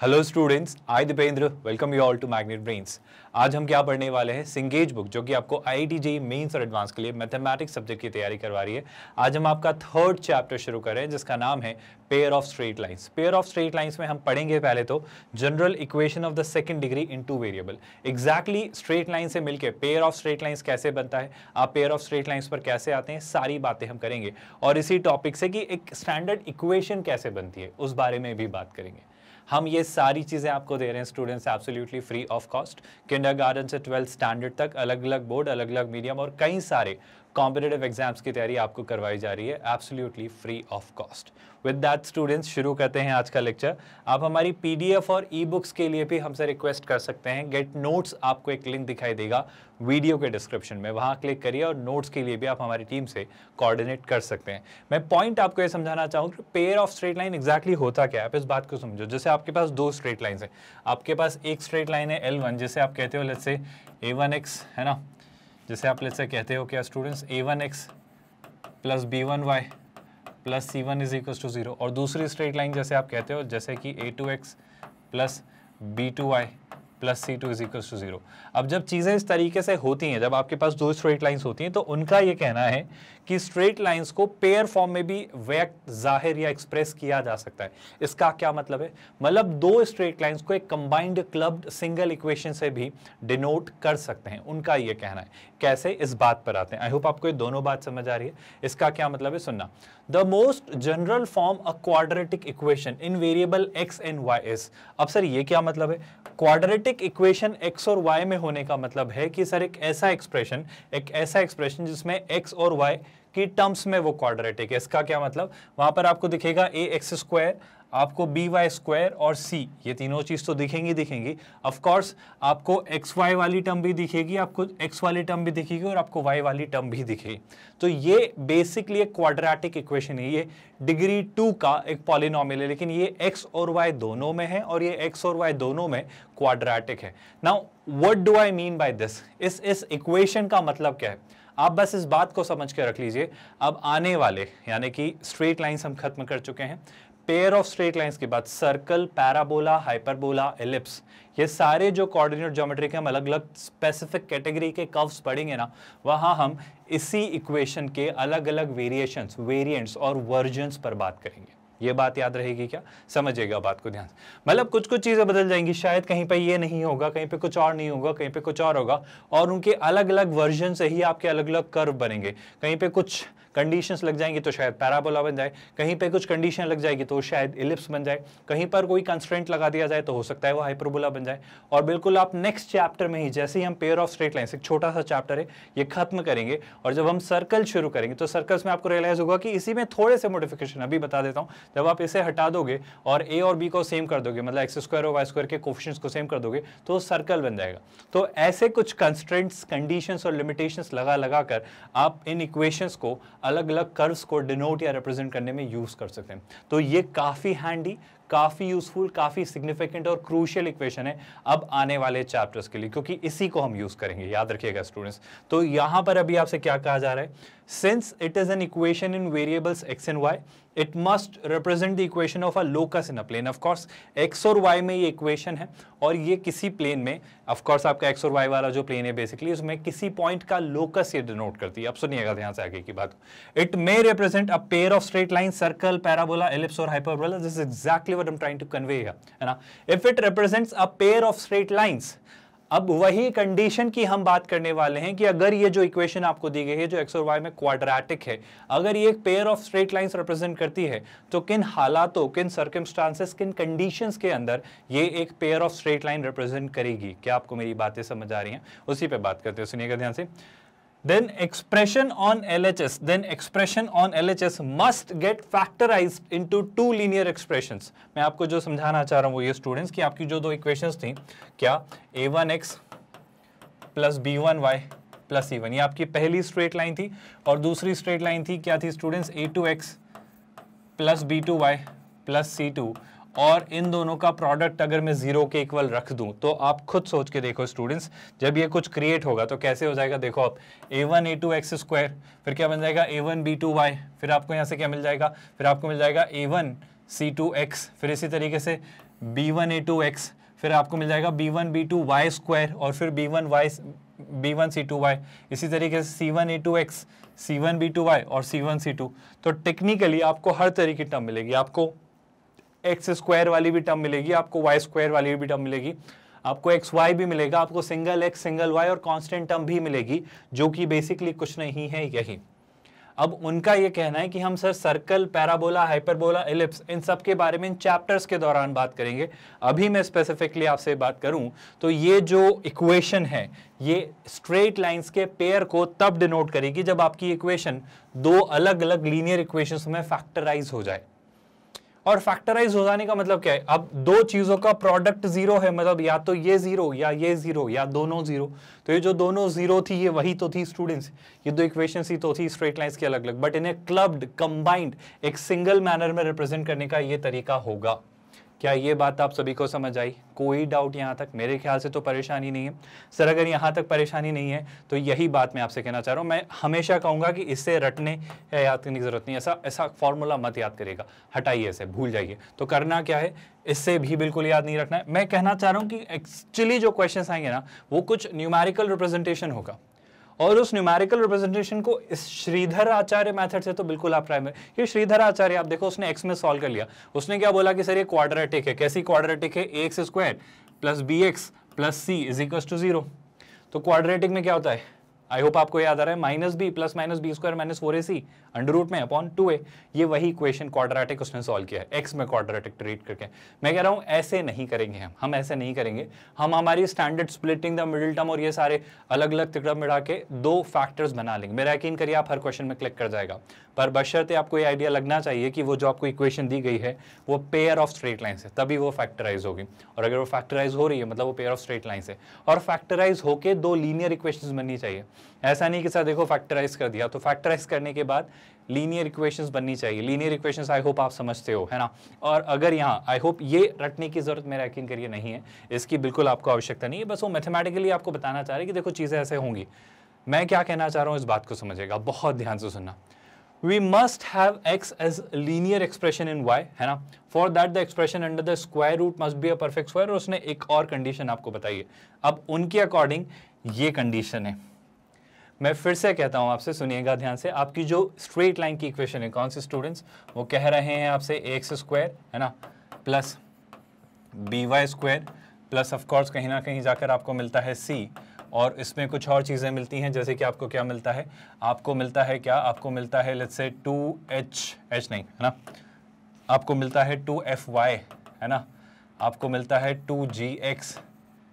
Hello students I Dipendra welcome you all to Magnet Brains आज हम क्या पढ़ने वाले हैं सिंगेज बुक जो कि आपको आई टी जी मेन्स और एडवांस के लिए मैथमेटिक्स सब्जेक्ट की तैयारी करवा रही है आज हम आपका थर्ड चैप्टर शुरू करें जिसका नाम है pair of straight lines pair of straight lines में हम पढ़ेंगे पहले तो general equation of the second degree in two variable exactly straight line से मिलकर पेयर ऑफ स्ट्रेट लाइन्स कैसे बनता है आप पेयर ऑफ स्ट्रेट लाइन्स पर कैसे आते हैं सारी बातें हम करेंगे और इसी टॉपिक से कि एक स्टैंडर्ड इक्वेशन कैसे बनती है उस बारे में भी बात करेंगे हम ये सारी चीज़ें आपको दे रहे हैं students absolutely free of cost kinder से ट्वेल्थ स्टैंडर्ड तक अलग अलग बोर्ड अलग अलग मीडियम और कई सारे कॉम्पिटेटिव एग्जाम्स की तैयारी आपको करवाई जा रही है absolutely free of cost with that students शुरू करते हैं आज का लेक्चर आप हमारी पीडीएफ और ई बुक्स के लिए भी हमसे रिक्वेस्ट कर सकते हैं गेट नोट्स आपको एक लिंक दिखाई देगा वीडियो के डिस्क्रिप्शन में वहाँ क्लिक करिए और नोट्स के लिए भी आप हमारी टीम से कोऑर्डिनेट कर सकते हैं मैं पॉइंट आपको ये समझाना चाहूँ कि pair of straight line exactly होता क्या है आप इस बात को समझो जैसे आपके पास दो स्ट्रेट लाइन है आपके पास एक स्ट्रेट लाइन है एल जैसे आप कहते हो लेट से ए है ना जैसे आप लेट से कहते हो क्या students A one x plus B one Y plus C one is equal to zero और दूसरी स्ट्रेट लाइन जैसे आप कहते हो जैसे कि A two x plus B two Y plus C two is equal to zero अब जब चीज़ें इस तरीके से होती हैं जब आपके पास दो स्ट्रेट लाइन्स होती हैं तो उनका ये कहना है कि स्ट्रेट लाइंस को पेयर फॉर्म में भी व्यक्त जाहिर या एक्सप्रेस किया जा सकता है इसका क्या मतलब है मतलब दो स्ट्रेट लाइंस को एक कंबाइंड क्लब सिंगल इक्वेशन से भी डिनोट कर सकते हैं उनका यह कहना है कैसे इस बात पर आते हैं आई होप आपको ये दोनों बात समझ आ रही है इसका क्या मतलब है सुनना the most general form a quadratic equation in variable X and Y is अब सर ये क्या मतलब है क्वाड्रेटिक इक्वेशन एक्स और वाई में होने का मतलब है कि सर एक ऐसा एक्सप्रेशन एक ऐसा एक्सप्रेशन जिसमें एक्स और वाई की टर्म्स में वो क्वाड्रेटिक है इसका क्या मतलब वहां पर आपको दिखेगा ए एक्स स्क्वायर आपको बी वाई स्क्वायर और सी ये तीनों चीज़ तो दिखेंगी दिखेंगी ऑफकोर्स आपको एक्स वाई वाली टर्म भी दिखेगी आपको एक्स वाली टर्म भी दिखेगी और आपको वाई वाली टर्म भी दिखेगी तो ये बेसिकली एक क्वाड्रेटिक इक्वेशन है ये डिग्री टू का एक पॉलिनॉमिल है लेकिन ये एक्स और वाई दोनों में है और ये एक्स और वाई दोनों में क्वाड्रेटिक है now what do I mean by this इस इस इक्वेशन का मतलब क्या है आप बस इस बात को समझ के रख लीजिए अब आने वाले यानी कि स्ट्रेट लाइन्स हम खत्म कर चुके हैं पेयर ऑफ स्ट्रेट लाइंस के बाद सर्कल पैराबोला हाइपरबोला एलिप्स ये सारे जो कोऑर्डिनेट ज्योमेट्री के हम अलग अलग स्पेसिफिक कैटेगरी के कर्व्स पढ़ेंगे ना वहाँ हम इसी इक्वेशन के अलग अलग वेरिएशंस वेरिएंट्स और वर्जन्स पर बात करेंगे ये बात याद रहेगी क्या समझिएगा बात को ध्यान से मतलब कुछ कुछ चीज़ें बदल जाएंगी शायद कहीं पे ये नहीं होगा कहीं पे कुछ और नहीं होगा कहीं पे कुछ और होगा और उनके अलग अलग वर्जन से ही आपके अलग अलग कर्व बनेंगे कहीं पे कुछ कंडीशंस लग जाएंगी तो शायद पैराबोला बन जाए कहीं पे कुछ कंडीशन लग जाएगी तो शायद इलिप्स बन जाए कहीं पर कोई कंस्ट्रेंट लगा दिया जाए तो हो सकता है वो हाइपरबोला बन जाए और बिल्कुल आप नेक्स्ट चैप्टर में ही जैसे ही हम पेयर ऑफ स्ट्रेट लाइन्स एक छोटा सा चैप्टर है ये खत्म करेंगे और जब हम सर्कल शुरू करेंगे तो सर्कल्स में आपको रियलाइज होगा कि इसी में थोड़े से मोडिफिकेशन अभी बता देता हूँ जब आप इसे हटा दोगे और ए और बी को सेम कर दोगे मतलब एक्स स्क्वायर और वाई स्क्वायर के कोफिशन को सेम कर दोगे तो सर्कल बन जाएगा तो ऐसे कुछ कंस्ट्रेंट्स कंडीशंस और लिमिटेशंस लगा लगा कर आप इन इक्वेशंस को अलग अलग कर्व्स को डिनोट या रिप्रेजेंट करने में यूज़ कर सकते हैं तो ये काफ़ी हैंडी काफ़ी यूजफुल काफ़ी सिग्निफिकेंट और क्रूशियल इक्वेशन है अब आने वाले चैप्टर्स के लिए क्योंकि इसी को हम यूज़ करेंगे याद रखिएगा स्टूडेंट्स तो यहाँ पर अभी आपसे क्या कहा जा रहा है since it is an equation in variables X and Y it must represent the equation of a locus in a plane of course X और वाई में ये इक्वेशन है और ये किसी प्लेन में ऑफकोर्स आपका एक्स और वाई वाला जो प्लेन है बेसिकली उसमें किसी पॉइंट का लोकस ये डिनोट करती है अब सुनिएगा ध्यान से आगे की बात it may represent a pair of straight line circle parabola ellipse और hyperbola this is exactly what I'm trying to convey here है ना if it represents a pair of straight lines अब वही कंडीशन की हम बात करने वाले हैं कि अगर ये जो इक्वेशन आपको दी गई है जो एक्स और वाई में क्वाड्रेटिक है अगर ये एक pair of straight lines represent करती है तो किन हालातों किन सर्कमस्टांसेस किन कंडीशंस के अंदर ये एक pair of straight line represent करेगी क्या आपको मेरी बातें समझ आ रही हैं उसी पर बात करते हो सुनिएगा ध्यान से then expression on LHS, then expression on LHS must get factorized into two linear expressions. मैं आपको जो समझाना चाह रहा हूँ वो ये students कि आपकी जो दो equations थी क्या A one x plus B one Y plus E one ये आपकी पहली स्ट्रेट लाइन थी और दूसरी स्ट्रेट लाइन थी क्या थी students A two x plus B two Y plus C two और इन दोनों का प्रोडक्ट अगर मैं जीरो के इक्वल रख दूं तो आप खुद सोच के देखो स्टूडेंट्स जब ये कुछ क्रिएट होगा तो कैसे हो जाएगा देखो आप A one A two X square फिर क्या बन जाएगा A one B two Y फिर आपको यहाँ से क्या मिल जाएगा फिर आपको मिल जाएगा A one C two X फिर इसी तरीके से B one A two X फिर आपको मिल जाएगा B one B two Y square और फिर B one Y B one C two Y इसी तरीके से C one A two X C one B two Y और सी वन सी टू तो टेक्निकली आपको हर तरीके की टर्म मिलेगी आपको एक्स स्क्वायर वाली भी टर्म मिलेगी आपको वाई स्क्वायर वाली भी टर्म मिलेगी आपको एक्स वाई भी मिलेगा आपको सिंगल एक्स सिंगल वाई और कांस्टेंट टर्म भी मिलेगी जो कि बेसिकली कुछ नहीं है यही अब उनका यह कहना है कि हम sir circle parabola hyperbola ellipse इन सब के बारे में इन चैप्टर्स के दौरान बात करेंगे अभी मैं स्पेसिफिकली आपसे बात करूं तो ये जो इक्वेशन है ये स्ट्रेट लाइंस के पेयर को तब डिनोट करेगी जब आपकी इक्वेशन दो अलग अलग लीनियर इक्वेशन में फैक्टराइज हो जाए और फैक्टराइज हो जाने का मतलब क्या है अब दो चीज़ों का प्रोडक्ट जीरो है मतलब या तो ये जीरो या ये जीरो या दोनों जीरो तो ये जो दोनों जीरो थी ये वही तो थी स्टूडेंट्स ये दो इक्वेशन ही तो थी स्ट्रेट लाइन्स की अलग अलग बट इन्हें क्लब्ड कंबाइंड एक सिंगल मैनर में रिप्रेजेंट करने का ये तरीका होगा क्या ये बात आप सभी को समझ आई कोई डाउट यहाँ तक मेरे ख्याल से तो परेशानी नहीं है सर अगर यहाँ तक परेशानी नहीं है तो यही बात मैं आपसे कहना चाह रहा हूँ मैं हमेशा कहूँगा कि इससे रटने या याद करने की ज़रूरत नहीं ऐसा ऐसा फॉर्मूला मत याद करेगा हटाइए इसे भूल जाइए तो करना क्या है इससे भी बिल्कुल याद नहीं रखना है मैं कहना चाह रहा हूँ कि एक्चुअली जो क्वेश्चन आएंगे ना वो कुछ न्यूमेरिकल रिप्रेजेंटेशन होगा और उस न्यूमेरिकल रिप्रेजेंटेशन को इस श्रीधर आचार्य मेथड से तो बिल्कुल आप प्राइमरी ये श्रीधर आचार्य आप देखो उसने एक्स में सॉल्व कर लिया उसने क्या बोला कि सर ये क्वाड्रेटिक है कैसी क्वाड्रेटिक है X square plus B x plus C is equal to zero तो क्वाड्रेटिक में क्या होता है आई होप आपको याद आ रहा है minus B plus minus B square minus four ए सी अंडर रूट में अपॉन टू ए ये वही इक्वेशन क्वाड्रेटिक उसने सॉल्व किया है एक्स में क्वाड्रेटिक ट्रीट करके मैं कह रहा हूँ ऐसे नहीं करेंगे हम हम ऐसे नहीं करेंगे हम हमारी standard splitting the middle term और ये सारे अलग अलग तिकड़ा मिला के दो फैक्टर्स बना लेंगे मेरा यकीन करिए आप हर क्वेश्चन में क्लिक कर जाएगा पर बशर्ते आपको ये आइडिया लगना चाहिए कि वो जो आपको इक्वेशन दी गई है वो पेयर ऑफ स्ट्रेट लाइन है तभी वो फैक्टराइज होगी और अगर वो फैक्टराइज हो रही है मतलब वो पेयर ऑफ स्ट्रेट लाइन है और फैक्टराइज होकर दो लीनियर इक्वेशन बननी चाहिए ऐसा नहीं कि सर देखो फैक्टराइज कर दिया तो फैक्टराइज करने के बाद लीनियर इक्वेशंस बननी चाहिए लीनियर इक्वेशंस आई होप आप समझते हो है ना और अगर यहाँ आई होप ये रटने की ज़रूरत मेरा यकीन करिए नहीं है इसकी बिल्कुल आपको आवश्यकता नहीं है बस वो मैथमेटिकली आपको बताना चाह रहे कि देखो चीज़ें ऐसे होंगी मैं क्या कहना चाह रहा हूँ इस बात को समझेगा बहुत ध्यान से सुनना we must have x as a linear expression in y है ना for that the expression under the square root must be a perfect square और उसने एक और कंडीशन आपको बताई है अब उनके अकॉर्डिंग ये कंडीशन है मैं फिर से कहता हूँ आपसे सुनिएगा ध्यान से आपकी जो स्ट्रेट लाइन की इक्वेशन है कौन से स्टूडेंट्स वो कह रहे हैं आपसे एक्स स्क्वायर है ना plus b Y square plus of course कहीं ना कहीं जाकर आपको मिलता है सी और इसमें कुछ और चीज़ें मिलती हैं जैसे कि आपको क्या मिलता है आपको मिलता है क्या आपको मिलता है let's say to H H नहीं है ना आपको मिलता है टू एफ वाई है ना आपको मिलता है टू जी एक्स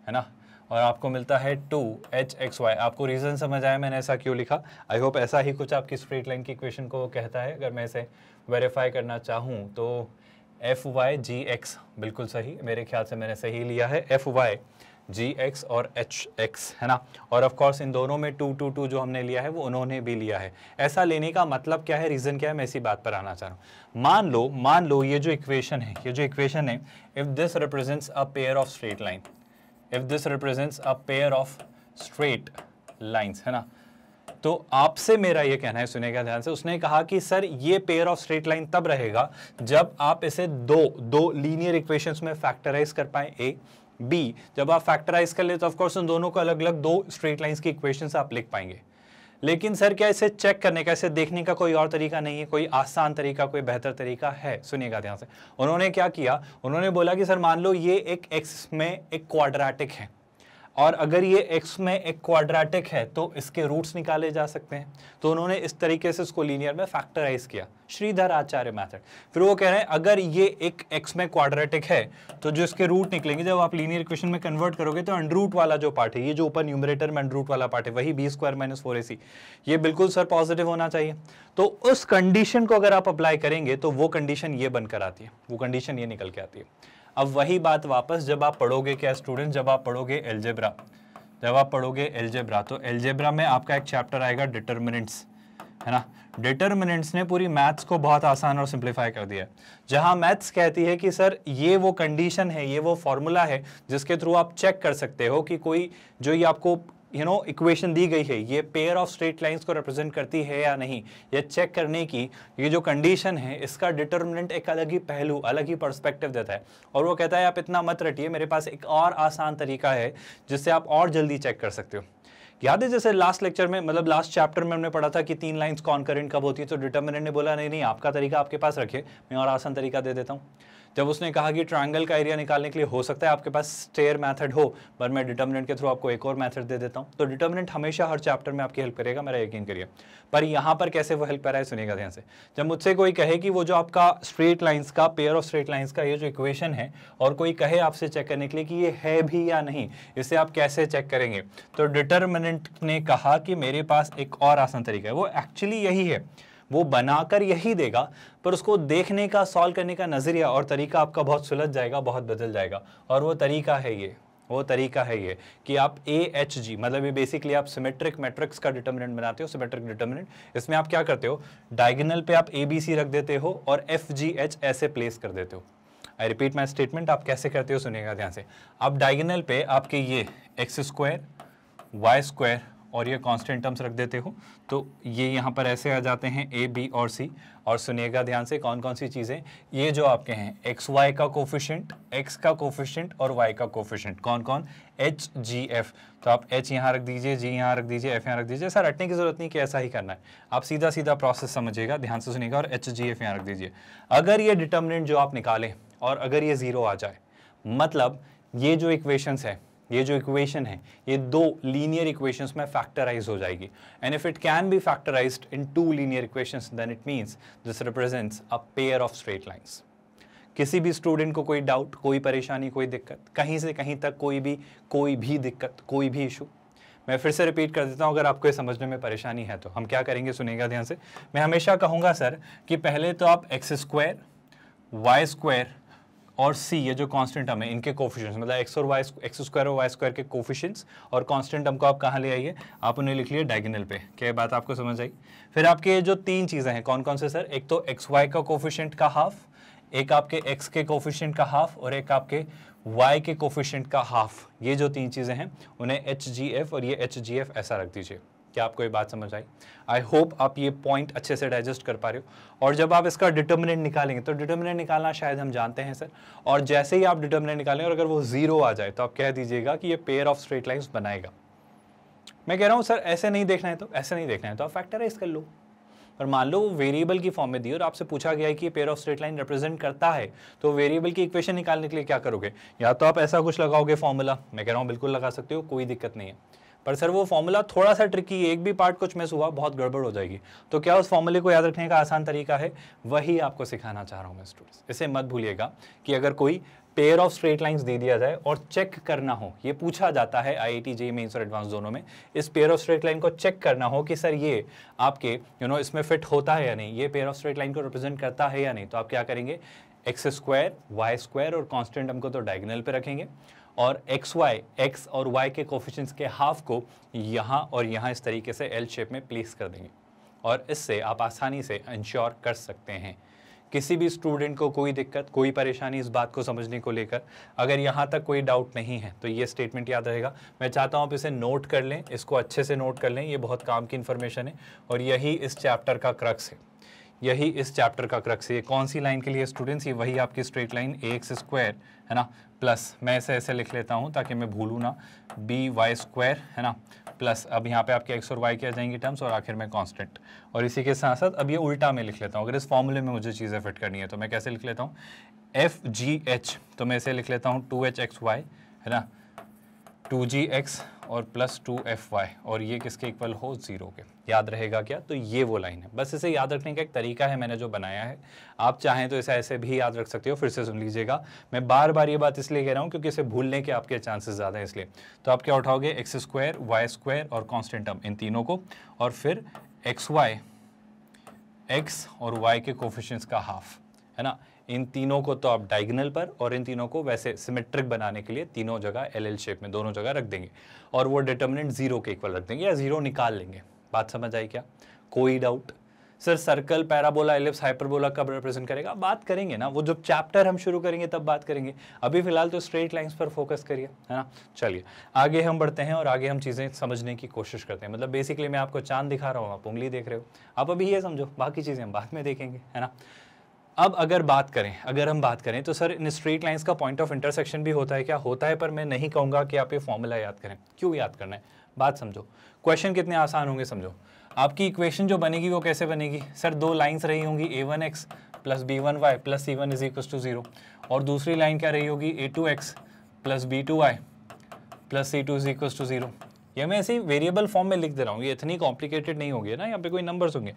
है ना और आपको मिलता है टू एच एक्स वाई आपको रीज़न समझ आया मैंने ऐसा क्यों लिखा आई होप ऐसा ही कुछ आपकी स्ट्रेट लाइन की इक्वेशन को कहता है अगर मैं इसे वेरीफाई करना चाहूँ तो एफ़ वाई जी एक्स बिल्कुल सही मेरे ख्याल से मैंने सही लिया है एफ़ वाई जी एक्स और एच एक्स है ना और ऑफ कोर्स इन दोनों में टू टू टू जो हमने लिया है वो उन्होंने भी लिया है ऐसा लेने का मतलब क्या है रीज़न क्या है मैं इसी बात पर आना चाह रहा हूँ मान लो मान लो ये जो इक्वेशन है ये जो इक्वेशन है if this represents a pair of straight line if this represents a pair of straight lines है ना तो आपसे मेरा ये कहना है सुनेगा ध्यान से उसने कहा कि सर ये पेयर ऑफ स्ट्रेट लाइन तब रहेगा जब आप इसे दो दो लीनियर इक्वेशंस में फैक्टराइज कर पाए ए बी जब आप फैक्टराइज कर ले तो ऑफकोर्स उन दोनों को अलग अलग दो स्ट्रेट लाइन्स की इक्वेशंस आप लिख पाएंगे लेकिन सर क्या इसे चेक करने का इसे देखने का कोई और तरीका नहीं है कोई आसान तरीका कोई बेहतर तरीका है सुनिएगा ध्यान से उन्होंने क्या किया उन्होंने बोला कि सर मान लो ये एक एक्स में एक क्वाड्रेटिक है और अगर ये एक्स में एक क्वाड्रेटिक है तो इसके रूट्स निकाले जा सकते हैं तो उन्होंने इस तरीके से इसको लीनियर में फैक्टराइज किया श्रीधर आचार्य मैथड फिर वो कह रहे हैं अगर ये एक एक्स में क्वाड्रेटिक है तो जो इसके रूट निकलेंगे जब आप लीनियर इक्वेशन में कन्वर्ट करोगे तो अंडरूट वाला जो पार्ट है ये जो ऊपर न्यूमरेटर में अंडरूट वाला पार्ट है वही b square minus four a c ये बिल्कुल सर पॉजिटिव होना चाहिए तो उस कंडीशन को अगर आप अप्लाई करेंगे तो वो कंडीशन ये बनकर आती है वो कंडीशन ये निकल के आती है अब वही बात वापस जब आप पढ़ोगे क्या स्टूडेंट जब आप पढ़ोगे एल्जेब्रा जब आप पढ़ोगे एल्जेब्रा तो एल्जेब्रा में आपका एक चैप्टर आएगा डिटर्मिनेंट्स है ना डिटर्मिनेंट्स ने पूरी मैथ्स को बहुत आसान और सिंप्लीफाई कर दिया जहां मैथ्स कहती है कि सर ये वो कंडीशन है ये वो फॉर्मूला है जिसके थ्रू आप चेक कर सकते हो कि कोई जो ये आपको यू नो इक्वेशन दी गई है ये पेयर ऑफ स्ट्रेट लाइंस को रिप्रेजेंट करती है या नहीं ये चेक करने की ये जो कंडीशन है इसका डिटर्मिनेंट एक अलग ही पहलू अलग ही पर्सपेक्टिव देता है और वो कहता है आप इतना मत रटिए मेरे पास एक और आसान तरीका है जिससे आप और जल्दी चेक कर सकते हो याद है जैसे लास्ट लेक्चर में मतलब लास्ट चैप्टर में हमने पढ़ा था कि तीन लाइंस कॉन्करेंट कब होती है तो डिटर्मिनेंट ने बोला नहीं नहीं आपका तरीका आपके पास रखिए मैं और आसान तरीका दे देता हूँ जब उसने कहा कि ट्रायंगल का एरिया निकालने के लिए हो सकता है आपके पास स्टेयर मैथड हो पर मैं डिटर्मिनेंट के थ्रू आपको एक और मैथड दे देता हूँ तो डिटर्मिनेंट हमेशा हर चैप्टर में आपकी हेल्प करेगा मेरा यकीन करिए पर यहाँ पर कैसे वो हेल्प कर रहा है सुनेगा ध्यान से जब मुझसे कोई कहे कि वो जो आपका स्ट्रेट लाइन्स का पेयर ऑफ स्ट्रेट लाइन्स का ये जो इक्वेशन है और कोई कहे आपसे चेक करने के लिए कि ये है भी या नहीं इसे आप कैसे चेक करेंगे तो डिटर्मिनेंट ने कहा कि मेरे पास एक और आसान तरीका है वो एक्चुअली यही है वो बनाकर यही देगा पर उसको देखने का सॉल्व करने का नज़रिया और तरीका आपका बहुत सुलझ जाएगा बहुत बदल जाएगा और वो तरीका है ये वो तरीका है ये कि आप ए एच जी मतलब ये बेसिकली आप सिमेट्रिक मैट्रिक्स का डिटर्मिनेंट बनाते हो सिमेट्रिक डिटर्मिनेंट इसमें आप क्या करते हो डायगनल पे आप ए बी सी रख देते हो और एफ जी एच ऐसे प्लेस कर देते हो आई रिपीट माई स्टेटमेंट आप कैसे करते हो सुनेगा ध्यान से आप डायगनल पे आपके ये एक्स स्क्वायर वाई स्क्वायर और ये कांस्टेंट टर्म्स रख देते हो तो ये यहाँ पर ऐसे आ जाते हैं ए बी और सी और सुनिएगा ध्यान से कौन कौन सी चीज़ें ये जो आपके हैं एक्स वाई का कोफिशेंट एक्स का कोफिशेंट और वाई का कोफिशेंट कौन कौन एच जी एफ तो आप एच यहाँ रख दीजिए जी यहाँ रख दीजिए एफ यहाँ रख दीजिए सर रटने की ज़रूरत नहीं कि ऐसा ही करना है आप सीधा सीधा प्रोसेस समझिएगा ध्यान से सुनिएगा और एच जी एफ यहाँ रख दीजिए अगर ये डिटर्मिनेंट जो आप निकालें और अगर ये ज़ीरो आ जाए मतलब ये जो इक्वेशंस है ये जो इक्वेशन है ये दो लीनियर इक्वेशंस में फैक्टराइज हो जाएगी and if it can be factorise into linear equations then it means this represents a pair of straight lines किसी भी स्टूडेंट को कोई डाउट कोई परेशानी कोई दिक्कत कहीं से कहीं तक कोई भी कोई भी दिक्कत कोई भी इशू मैं फिर से रिपीट कर देता हूँ अगर आपको ये समझने में परेशानी है तो हम क्या करेंगे सुनेगा ध्यान से मैं हमेशा कहूँगा सर कि पहले तो आप एक्स स्क्वायर वाई स्क्वायर और सी ये जो कांस्टेंट टर्म है इनके कोफिशंस मतलब एक्स और वाई एक्स स्क्वायर और वाई स्क्वायर के कोफिशेंट्स और कांस्टेंट टर्म को आप कहाँ ले आइए आप उन्हें लिख लिए डायगनल पे क्या बात आपको समझ आई फिर आपके जो तीन चीज़ें हैं कौन कौन से सर एक तो एक्स वाई का कोफिशेंट का हाफ एक आपके एक्स के कोफिशेंट का हाफ और एक आपके वाई के कोफिशेंट का हाफ ये जो तीन चीज़ें हैं उन्हें एच जी एफ और ये एच जी एफ ऐसा रख दीजिए क्या आपको ये बात समझ आई आई होप आप ये पॉइंट अच्छे से डाइजेस्ट कर पा रहे हो और जब आप इसका डिटर्मिनेंट निकालेंगे तो डिटर्मिनेंट निकालना शायद हम जानते हैं सर और जैसे ही आप डिटर्मिनेंट निकालेंगे और अगर वो ज़ीरो आ जाए तो आप कह दीजिएगा कि ये पेयर ऑफ स्ट्रेट लाइन्स बनाएगा मैं कह रहा हूँ सर ऐसे नहीं देखना है तो ऐसे नहीं देखना है तो आप फैक्टराइज कर लो पर मान लो वो वेरिएबल की फॉर्म में दी और आपसे पूछा गया है कि pair of straight line represent करता है तो वेरिएबल की इक्वेशन निकालने के लिए क्या करोगे या तो आप ऐसा कुछ लगाओगे फॉर्मूला मैं कह रहा हूँ बिल्कुल लगा सकते हो कोई दिक्कत नहीं है पर सर वो फॉर्मूला थोड़ा सा ट्रिकी एक भी पार्ट कुछ मिस हुआ बहुत गड़बड़ हो जाएगी तो क्या उस फॉर्मूले को याद रखने का आसान तरीका है वही आपको सिखाना चाह रहा हूँ मैं स्टूडेंट्स इसे मत भूलिएगा कि अगर कोई पेयर ऑफ स्ट्रेट लाइंस दे दिया जाए और चेक करना हो ये पूछा जाता है आई आई टी मेन्स और एडवांस दोनों में इस पेयर ऑफ स्ट्रेट लाइन को चेक करना हो कि सर ये आपके यू you नो know, इसमें फिट होता है या नहीं ये पेयर ऑफ स्ट्रेट लाइन को रिप्रेजेंट करता है या नहीं तो आप क्या करेंगे एक्स स्क्वायर वाई स्क्वायर और कॉन्स्टेंट हमको तो डायगनल पे रखेंगे और एक्स वाई एक्स और वाई के कोफिशंस के हाफ को यहाँ और यहाँ इस तरीके से एल शेप में प्लेस कर देंगे और इससे आप आसानी से इंश्योर कर सकते हैं किसी भी स्टूडेंट को कोई दिक्कत कोई परेशानी इस बात को समझने को लेकर अगर यहाँ तक कोई डाउट नहीं है तो ये स्टेटमेंट याद रहेगा मैं चाहता हूँ आप इसे नोट कर लें इसको अच्छे से नोट कर लें ये बहुत काम की इन्फॉर्मेशन है और यही इस चैप्टर का क्रक्स है यही इस चैप्टर का क्रक्स है कौन सी लाइन के लिए स्टूडेंट्स ये वही आपकी straight line a x square है ना प्लस मैं ऐसे ऐसे लिख लेता हूँ ताकि मैं भूलूँ ना बी वाई स्क्वायर है ना प्लस अब यहाँ पे आपके एक्स और वाई के आ जाएंगे टर्म्स और आखिर में कांस्टेंट और इसी के साथ साथ अब ये उल्टा में लिख लेता हूँ अगर इस फॉर्मूले में मुझे चीज़ें फिट करनी है तो मैं कैसे लिख लेता हूँ एफ जी एच तो मैं इसे लिख लेता हूँ टू एच एक्स वाई है ना टू जी एक्स और प्लस टू एफ वाई और ये किसके इक्वल हो ज़ीरो के याद रहेगा क्या तो ये वो लाइन है बस इसे याद रखने का एक तरीका है मैंने जो बनाया है आप चाहें तो इसे ऐसे भी याद रख सकते हो फिर से सुन लीजिएगा मैं बार बार ये बात इसलिए कह रहा हूँ क्योंकि इसे भूलने के आपके चांसेस ज़्यादा है इसलिए तो आप क्या उठाओगे एक्स स्क्वायर वाई स्क्वायर और कॉन्स्टेंट टर्म इन तीनों को और फिर एक्स वाई एक्स और वाई के कोफिशंस का हाफ है ना इन तीनों को तो आप डायगनल पर और इन तीनों को वैसे सिमेट्रिक बनाने के लिए तीनों जगह एल एल शेप में दोनों जगह रख देंगे और वो डिटर्मिनेंट जीरो के इक्वल रख देंगे या जीरो निकाल लेंगे बात समझ आई क्या कोई doubt sir circle parabola ellipse hyperbola कब रिप्रेजेंट करेगा बात करेंगे ना वो जब चैप्टर हम शुरू करेंगे तब बात करेंगे अभी फिलहाल तो स्ट्रेट लाइंस पर फोकस करिए है ना चलिए आगे हम बढ़ते हैं और आगे हम चीज़ें समझने की कोशिश करते हैं मतलब बेसिकली मैं आपको चांद दिखा रहा हूँ आप उंगली देख रहे हो आप अभी ये समझो बाकी चीज़ें हम बाद में देखेंगे है ना अब अगर बात करें अगर हम बात करें तो सर इन स्ट्रीट लाइंस का पॉइंट ऑफ इंटरसेक्शन भी होता है क्या होता है पर मैं नहीं कहूँगा कि आप ये फॉर्मूला याद करें क्यों याद करना है बात समझो क्वेश्चन कितने आसान होंगे समझो आपकी इक्वेशन जो बनेगी वो कैसे बनेगी सर दो लाइंस रही होंगी a one x plus B one Y plus C one is equal to zero और दूसरी लाइन क्या रही होगी a two x plus B two Y plus C two is equal to zero ये मैं ऐसे ही वेरिएबल फॉर्म में लिख दे रहा हूँ ये इतनी कॉम्प्लिकेटेड नहीं होगी ना यहाँ पे कोई नंबर्स होंगे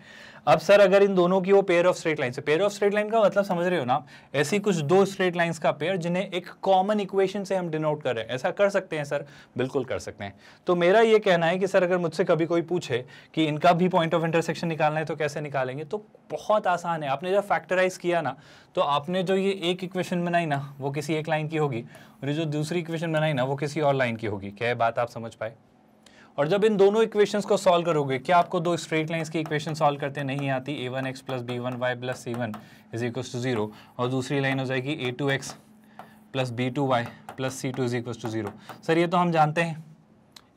अब सर अगर इन दोनों की वो पेयर ऑफ स्ट्रेट लाइन से पेयर ऑफ स्ट्रेट लाइन का मतलब समझ रहे हो ना ऐसी कुछ दो स्ट्रेट लाइन्स का पेयर जिन्हें एक कॉमन इक्वेशन से हम डिनोट कर रहे हैं ऐसा कर सकते हैं सर बिल्कुल कर सकते हैं तो मेरा ये कहना है कि सर अगर मुझसे कभी कोई पूछे कि इनका भी पॉइंट ऑफ इंटरसेक्शन निकालना है तो कैसे निकालेंगे तो बहुत आसान है आपने जब फैक्टराइज किया ना तो आपने जो ये एक इक्वेशन बनाई ना वो किसी एक लाइन की होगी और ये जो दूसरी इक्वेशन बनाई ना वो किसी और लाइन की होगी क्या बात आप समझ पाए और जब इन दोनों इक्वेशंस को सॉल्व करोगे क्या आपको दो स्ट्रेट लाइंस की इक्वेशन सॉल्व करते नहीं आती a one x plus B one Y plus C one is equal to zero और दूसरी लाइन हो जाएगी a two x plus B two Y plus C two is equal to zero sir ये तो हम जानते हैं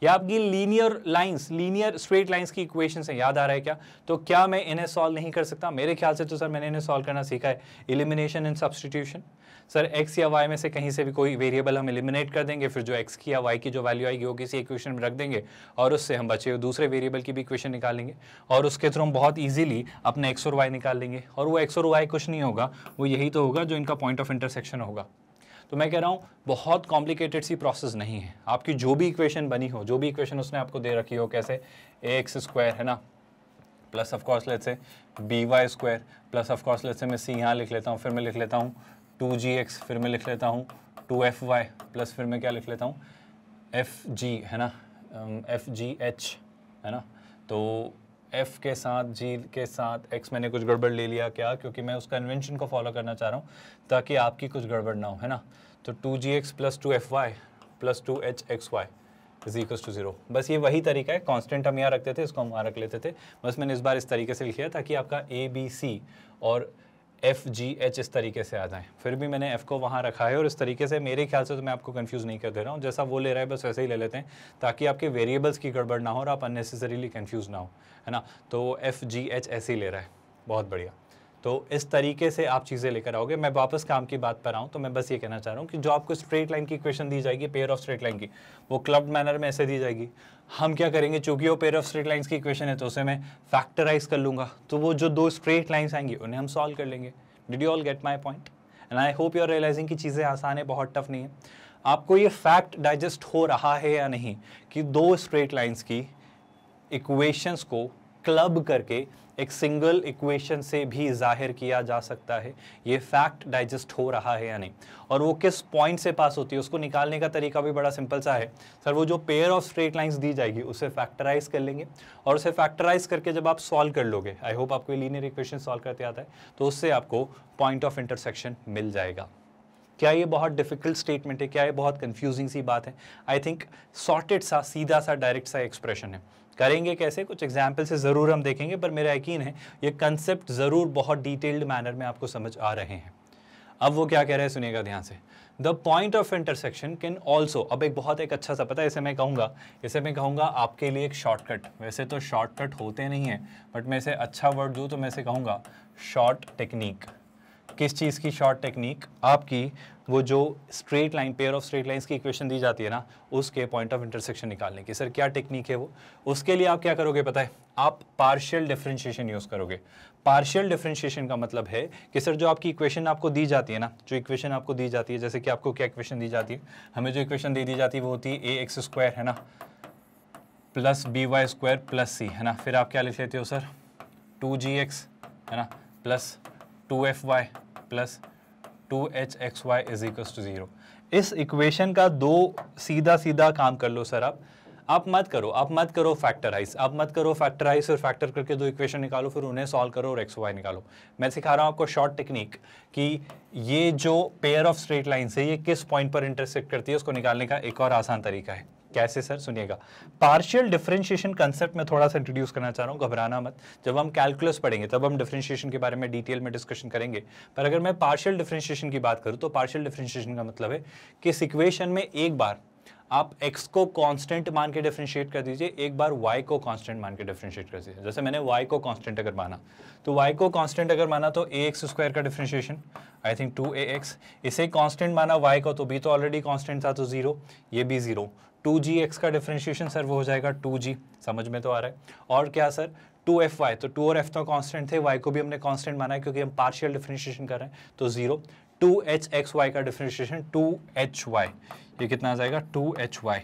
या आपकी linear lines linear straight lines की इक्वेशन है याद आ रहा है क्या तो क्या मैं इन्हें सॉल्व नहीं कर सकता मेरे ख्याल से तो सर मैंने इन्हें सॉल्व करना सीखा है elimination and substitution sir x या वाई में से कहीं से भी कोई वेरिएबल हम इलिमिनेट कर देंगे फिर जो एक्स की या वाई की जो वैल्यू आएगी वो किसी इक्वेशन में रख देंगे और उससे हम बचे हुए दूसरे वेरिएबल की भी इक्वेशन निकालेंगे और उसके थ्रू हम बहुत ईजिली अपने एक्स और वाई निकाल लेंगे और वो एक्स और वाई कुछ नहीं होगा वो यही तो होगा जो इनका पॉइंट ऑफ इंटरसेक्शन होगा तो मैं कह रहा हूँ बहुत कॉम्प्लिकेटेड सी प्रोसेस नहीं है आपकी जो भी इक्वेशन बनी हो जो भी इक्वेशन उसने आपको दे रखी हो कैसे ए एक्स स्क्वायर है ना plus of course let say b Y square plus of course let say मैं सी यहाँ लिख लेता हूँ फिर मैं लिख लेता हूँ टू जी एक्स फिर मैं लिख लेता हूँ टू एफ वाई प्लस फिर मैं क्या लिख लेता हूँ एफ जी है ना एफ जी एच है ना तो एफ के साथ जी के साथ एक्स मैंने कुछ गड़बड़ ले लिया क्या क्योंकि मैं उस कन्वेंशन को फॉलो करना चाह रहा हूँ ताकि आपकी कुछ गड़बड़ ना हो है ना तो two ji x plus two f y plus two h x y is two zero बस ये वही तरीका है कांस्टेंट हम यहाँ रखते थे इसको हम वहाँ रख लेते थे बस मैंने इस बार इस तरीके से लिखा ताकि आपका ए बी सी और एफ जी एच इस तरीके से आ जाएँ फिर भी मैंने एफ़ को वहाँ रखा है और इस तरीके से मेरे ख्याल से तो मैं आपको कन्फ्यूज़ नहीं कर दे रहा हूँ जैसा वो ले रहा है बस वैसे ही ले लेते हैं ताकि आपके वेरिएबल्स की गड़बड़ ना हो और आप अननेसेसरीली कन्फ्यूज़ ना हो है ना तो एफ़ जी एच ऐसे ही ले रहा है बहुत बढ़िया तो इस तरीके से आप चीज़ें लेकर आओगे मैं वापस काम की बात पर आऊँ तो मैं बस ये कहना चाह रहा हूँ कि जो आपको स्ट्रेट लाइन की इक्वेशन दी जाएगी पेयर ऑफ स्ट्रेट लाइन की वो क्लब मैनर में ऐसे दी जाएगी हम क्या करेंगे चूंकि वो पेयर ऑफ स्ट्रेट लाइन्स की इक्वेशन है तो उसे मैं फैक्टराइज कर लूँगा तो वो जो दो स्ट्रेट लाइन्स आएंगी उन्हें हम सॉल्व कर लेंगे did you all get my point and I hope you are realising की चीज़ें आसान है बहुत टफ नहीं है आपको ये फैक्ट डाइजेस्ट हो रहा है या नहीं कि दो स्ट्रेट लाइन्स की इक्वेशंस को क्लब करके एक सिंगल इक्वेशन से भी जाहिर किया जा सकता है ये फैक्ट डाइजेस्ट हो रहा है या नहीं और वो किस पॉइंट से पास होती है उसको निकालने का तरीका भी बड़ा सिंपल सा है सर वो जो पेयर ऑफ स्ट्रेट लाइंस दी जाएगी उसे फैक्टराइज कर लेंगे और उसे फैक्टराइज करके जब आप सॉल्व कर लोगे आई होप आपको लीनियर इक्वेशन सॉल्व करते आता है तो उससे आपको पॉइंट ऑफ इंटरसेक्शन मिल जाएगा क्या ये बहुत डिफिकल्ट स्टेटमेंट है क्या ये बहुत कंफ्यूजिंग सी बात है आई थिंक सॉर्टेड सा सीधा सा डायरेक्ट सा एक्सप्रेशन है करेंगे कैसे कुछ एग्जाम्पल से ज़रूर हम देखेंगे पर मेरा यकीन है ये कंसेप्ट ज़रूर बहुत डिटेल्ड मैनर में आपको समझ आ रहे हैं अब वो क्या कह रहे हैं सुनिएगा ध्यान से the point of intersection can also अब एक बहुत एक अच्छा सा पता है इसे मैं कहूँगा इसे मैं कहूँगा आपके लिए एक शॉर्टकट वैसे तो शॉर्टकट होते नहीं हैं बट मैं इसे अच्छा वर्ड दूँ तो मैं इसे कहूँगा शॉर्ट टेक्निक किस चीज़ की शॉर्ट टेक्निक आपकी वो जो straight line pair of straight lines की इक्वेशन दी जाती है ना उसके पॉइंट ऑफ इंटरसेक्शन निकालने की सर क्या टेक्निक है वो उसके लिए आप क्या करोगे पता है आप पार्शियल डिफ्रेंशिएशन यूज़ करोगे पार्शियल डिफ्रेंशिएशन का मतलब है कि सर जो आपकी इक्वेशन आपको दी जाती है ना जो इक्वेशन आपको दी जाती है जैसे कि आपको क्या इक्वेशन दी जाती है हमें जो इक्वेशन दे दी जाती है वो होती है ए एक्स स्क्वायर है ना plus b Y square plus c है ना फिर आप क्या लिख लेते हो सर टू जी एक्स है ना plus two f y plus two h x y is equal to zero इस इक्वेशन का दो सीधा सीधा काम कर लो सर आप आप मत करो आप मत करो फैक्टराइज आप मत करो फैक्टराइज और फैक्टर करके दो इक्वेशन निकालो फिर उन्हें सॉल्व करो और एक्स वाई निकालो मैं सिखा रहा हूँ आपको शॉर्ट टेक्निक कि ये जो पेयर ऑफ स्ट्रेट लाइन्स है ये किस पॉइंट पर इंटरसेक्ट करती है उसको निकालने का एक और आसान तरीका है कैसे सर सुनिएगा पार्शियल डिफरेंशिएशन कंसेप्ट में थोड़ा सा इंट्रोड्यूस करना चाह रहा हूँ घबराना मत जब हम कैलकुलस पढ़ेंगे तब हम डिफरेंशिएशन के बारे में डिटेल में डिस्कशन करेंगे पर अगर मैं पार्शियल डिफरेंशिएशन की बात करूँ तो पार्शियल डिफरेंशिएशन का मतलब है कि इस इक्वेशन में एक बार आप x को कांस्टेंट मान के डिफ्रेंशिएट कर दीजिए एक बार y को कांस्टेंट मान के डिफ्रेंशिएट कर दीजिए जैसे मैंने y को कांस्टेंट अगर माना तो y को कांस्टेंट अगर माना तो ए एक्स स्क्वायर का differentiation I think two a x इसे कांस्टेंट माना y को तो b तो ऑलरेडी कांस्टेंट था तो जीरो ये भी जीरो टू जी एक्स का डिफ्रेंशिएशन सर वो हो जाएगा टू जी समझ में तो आ रहा है और क्या सर टू एफ वाई तो टू और एफ तो कांस्टेंट थे वाई को भी हमने कांस्टेंट माना है क्योंकि हम पार्शियल डिफ्रेंशिएशन कर रहे हैं तो zero two h x y का डिफ्रेंशिएशन टू एच वाई ये कितना आ जाएगा two h y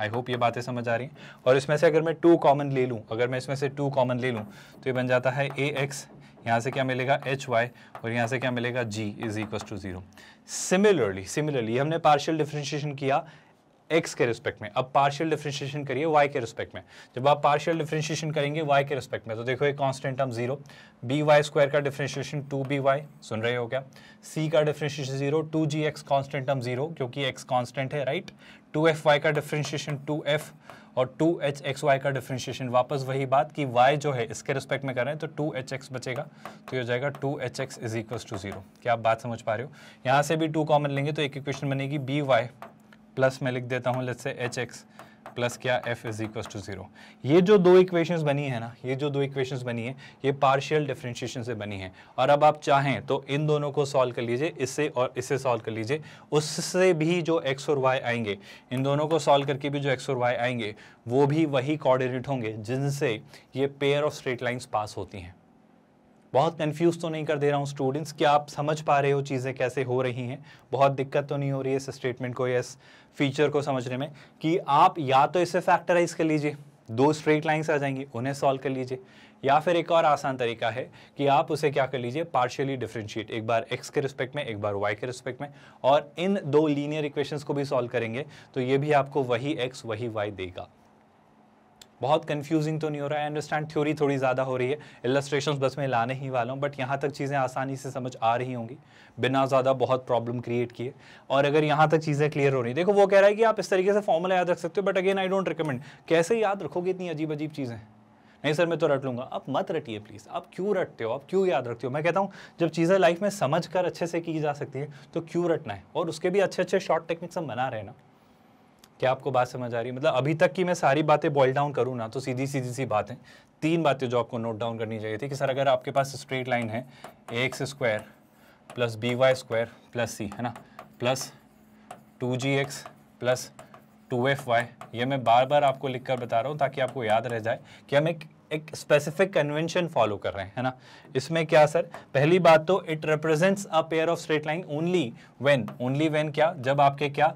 I hope ये बातें समझ आ रही हैं और इसमें से अगर मैं टू कॉमन ले लूँ अगर मैं इसमें से टू कॉमन ले लूँ तो ये बन जाता है ए एक्स यहाँ से क्या मिलेगा एच वाई और यहाँ से क्या मिलेगा G is equal to zero similarly similarly हमने पार्शियल डिफ्रेंशिएशन किया एक्स के रिस्पेक्ट में अब पार्शियल डिफ्रेंशिएशन करिए वाई के रिस्पेक्ट में जब आप पार्शियल डिफ्रेंशिएशन करेंगे वाई के रिस्पेक्ट में तो देखो एक constant term zero B Y square का डिफ्रेंशिएशन टू बी वाई सुन रहे हो क्या सी का differentiation zero to ji X constant term zero क्योंकि एक्स कॉन्स्टेंट है राइट टू एफ वाई का डिफ्रेंशिएशन टू एफ और टू एच एक्स वाई का डिफ्रेंशिएशन वापस वही बात कि वाई जो है इसके रिस्पेक्ट में कर रहे हैं तो टू एच एक्स बचेगा तो ये हो जाएगा two h x is equal to zero क्या आप बात समझ पा रहे हो यहाँ से भी टू कॉमन लेंगे तो एक इक्वेशन बनेगी बी वाई प्लस मैं लिख देता हूँ let's say h x plus क्या f is equal to zero ये जो दो इक्वेशंस बनी है ना ये जो दो इक्वेशंस बनी है ये पार्शियल डिफ्रेंशिएशन से बनी है और अब आप चाहें तो इन दोनों को सॉल्व कर लीजिए इससे और इससे सॉल्व कर लीजिए उससे भी जो एक्स और वाई आएंगे इन दोनों को सॉल्व करके भी जो एक्स और वाई आएंगे वो भी वही कोऑर्डिनेट होंगे जिनसे ये pair of straight lines pass होती हैं बहुत कन्फ्यूज़ तो नहीं कर दे रहा हूँ स्टूडेंट्स क्या आप समझ पा रहे हो चीज़ें कैसे हो रही हैं बहुत दिक्कत तो नहीं हो रही है इस स्टेटमेंट को या इस फीचर को समझने में कि आप या तो इसे फैक्टराइज कर लीजिए दो स्ट्रेट लाइन्स आ जाएंगी उन्हें सॉल्व कर लीजिए या फिर एक और आसान तरीका है कि आप उसे क्या कर लीजिए पार्शियली डिफ्रेंशिएट एक बार एक्स के रिस्पेक्ट में एक बार वाई के रिस्पेक्ट में और इन दो लीनियर इक्वेशंस को भी सॉल्व करेंगे तो ये भी आपको वही एक्स वही वाई देगा बहुत कंफ्यूजिंग तो नहीं हो रहा है अंडरस्टैंड थ्योरी थोड़ी ज़्यादा हो रही है इलस्ट्रेशन बस मैं लाने ही वाला हूँ बट यहाँ तक चीज़ें आसानी से समझ आ रही होंगी बिना ज़्यादा बहुत प्रॉब्लम क्रिएट किए और अगर यहाँ तक चीज़ें क्लियर हो रही देखो वो कह रहा है कि आप इस तरीके से फॉर्मूला याद रख सकते हो but again I don't recommend कैसे याद रखोगे इतनी अजीब अजीब चीज़ें नहीं सर मैं तो रट लूँगा आप मत रटिए प्लीज़ आप क्यों रटते हो आप क्यों याद रखते हो मैं कहता हूँ जब चीज़ें लाइफ में समझ कर अच्छे से की जा सकती है तो क्यों रटना है और उसके भी अच्छे अच्छे शॉर्ट टेक्निक्स हम बना रहे हैं ना क्या आपको बात समझ आ रही है मतलब अभी तक की मैं सारी बातें बॉयल डाउन करूँ ना तो सीधी सीधी सी बात है तीन बातें जो आपको नोट डाउन करनी चाहिए थी कि सर अगर आपके पास स्ट्रेट लाइन है a x square plus b Y square plus c है ना प्लस टू जी x plus two f y ये मैं बार बार आपको लिख कर बता रहा हूँ ताकि आपको याद रह जाए कि हम एक एक स्पेसिफिक कन्वेंशन फॉलो कर रहे हैं है ना इसमें क्या सर पहली बात तो it represents a pair of straight line only when only when क्या जब आपके क्या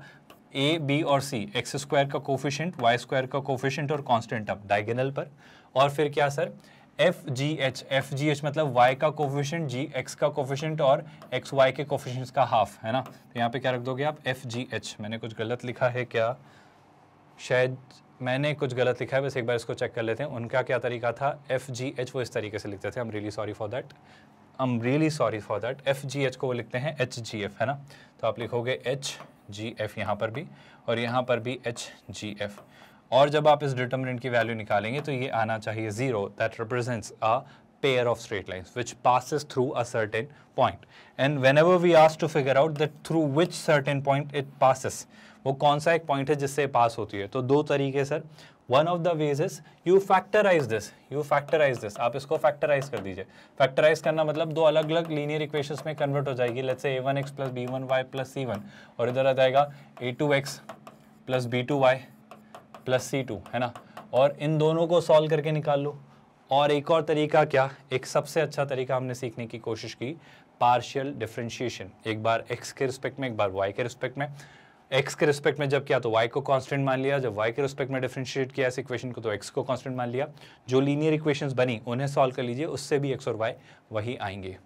ए बी और सी एक्स स्क्वायर का कोफिशेंट वाई स्क्वायर का कोफिशेंट और कॉन्स्टेंट अप डायगेनल पर और फिर क्या sir f g h f g h मतलब वाई का कोफिशेंट जी एक्स का कोफिशेंट और एक्स वाई के कोफिशेंट का हाफ है ना तो यहाँ पे क्या रख दोगे आप एफ जी एच मैंने कुछ गलत लिखा है क्या शायद मैंने कुछ गलत लिखा है बस एक बार इसको चेक कर लेते हैं उनका क्या तरीका था एफ जी एच वो इस तरीके से लिखते थे I am really sorry for that I am really sorry for that f g h को वो लिखते हैं एच जी एफ है ना तो आप लिखोगे एच जी एफ यहाँ पर भी और यहाँ पर भी एच जी एफ और जब आप इस डिटर्मिनेंट की वैल्यू निकालेंगे तो ये आना चाहिए zero that represents a pair of straight lines which passes through a certain point and whenever we asked to figure out that through which certain point it passes वो कौन सा एक पॉइंट है जिससे पास होती है तो दो तरीके sir one of the ways is you factorise this you factorise this आप इसको फैक्टराइज कर दीजिए फैक्टराइज करना मतलब दो अलग अलग लीनियर इक्वेशन में कन्वर्ट हो जाएगी let's a one x plus B one Y plus C one और इधर आ जाएगा a two x plus B two Y plus C two है ना और इन दोनों को सॉल्व करके निकाल लो और एक और तरीका क्या एक सबसे अच्छा तरीका हमने सीखने की कोशिश की पार्शियल डिफ्रेंशिएशन एक बार एक्स के रिस्पेक्ट में एक बार वाई के रिस्पेक्ट में एक्स के रिस्पेक्ट में जब किया तो वाई को कॉन्स्टेंट मान लिया जब वाई के रिस्पेक्ट में डिफ्रेंशिएट किया इस इक्वेशन को तो एक्स को कॉन्स्टेंट मान लिया जो लीनियर इक्वेशंस बनी उन्हें सॉल्व कर लीजिए उससे भी एक्स और वाई वही आएंगे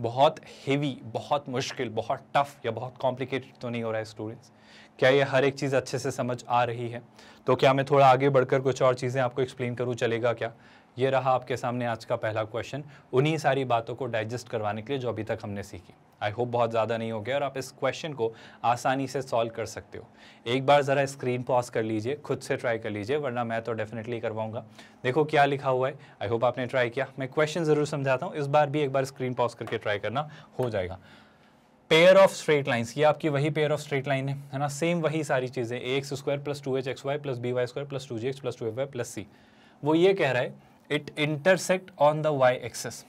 बहुत हेवी बहुत मुश्किल बहुत टफ या बहुत कॉम्प्लिकेटेड तो नहीं हो रहा है स्टूडेंट्स क्या ये हर एक चीज़ अच्छे से समझ आ रही है तो क्या मैं थोड़ा आगे बढ़कर कुछ और चीज़ें आपको एक्सप्लेन करूँ चलेगा क्या ये रहा आपके सामने आज का पहला क्वेश्चन उन्हीं सारी बातों को डाइजेस्ट करवाने के लिए जो अभी तक हमने सीखी आई होप बहुत ज़्यादा नहीं हो गया और आप इस क्वेश्चन को आसानी से सॉल्व कर सकते हो एक बार ज़रा स्क्रीन पॉज कर लीजिए खुद से ट्राई कर लीजिए वरना मैं तो डेफिनेटली करवाऊंगा देखो क्या लिखा हुआ है आई होप आपने ट्राई किया मैं क्वेश्चन ज़रूर समझाता हूँ इस बार भी एक बार स्क्रीन पॉज करके ट्राई करना हो जाएगा पेयर ऑफ स्ट्रेट लाइन्स ये आपकी वही पेयर ऑफ स्ट्रेट लाइन है है ना सेम वही सारी चीज़ें a x square plus two h x y plus b Y square plus two ji x plus two f y plus c वो ये कह रहा है it intersect on the y axis